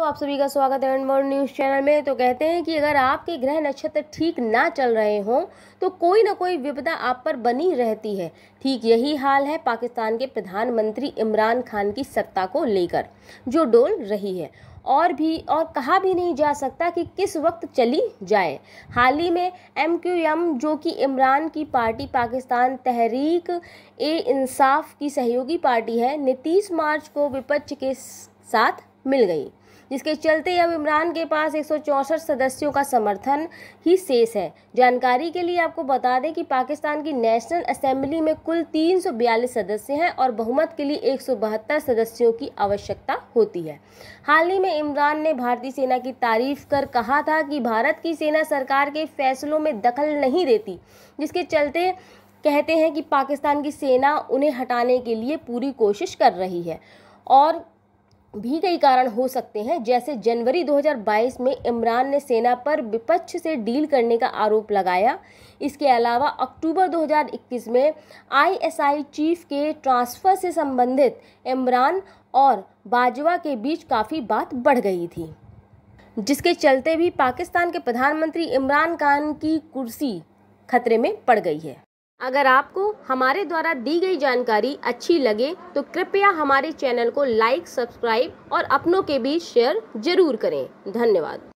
दोस्तों आप सभी का स्वागत है अनमोल न्यूज़ चैनल में तो कहते हैं कि अगर आपके ग्रह नक्षत्र ठीक ना चल रहे हों तो कोई ना कोई विपदा आप पर बनी रहती है ठीक यही हाल है पाकिस्तान के प्रधानमंत्री इमरान खान की सत्ता को लेकर जो डोल रही है और भी और कहा भी नहीं जा सकता कि किस वक्त चली जाए हाल ही में एम क्यू एम जो कि इमरान की पार्टी पाकिस्तान तहरीक ए इंसाफ की सहयोगी पार्टी है नीतीश मार्च को विपक्ष के साथ मिल गई जिसके चलते अब इमरान के पास एक सदस्यों का समर्थन ही शेष है जानकारी के लिए आपको बता दें कि पाकिस्तान की नेशनल असेंबली में कुल तीन सदस्य हैं और बहुमत के लिए एक सदस्यों की आवश्यकता होती है हाल ही में इमरान ने भारतीय सेना की तारीफ कर कहा था कि भारत की सेना सरकार के फैसलों में दखल नहीं देती जिसके चलते कहते हैं कि पाकिस्तान की सेना उन्हें हटाने के लिए पूरी कोशिश कर रही है और भी कई कारण हो सकते हैं जैसे जनवरी 2022 में इमरान ने सेना पर विपक्ष से डील करने का आरोप लगाया इसके अलावा अक्टूबर 2021 में आईएसआई चीफ के ट्रांसफ़र से संबंधित इमरान और बाजवा के बीच काफ़ी बात बढ़ गई थी जिसके चलते भी पाकिस्तान के प्रधानमंत्री इमरान खान की कुर्सी खतरे में पड़ गई है अगर आपको हमारे द्वारा दी गई जानकारी अच्छी लगे तो कृपया हमारे चैनल को लाइक सब्सक्राइब और अपनों के बीच शेयर ज़रूर करें धन्यवाद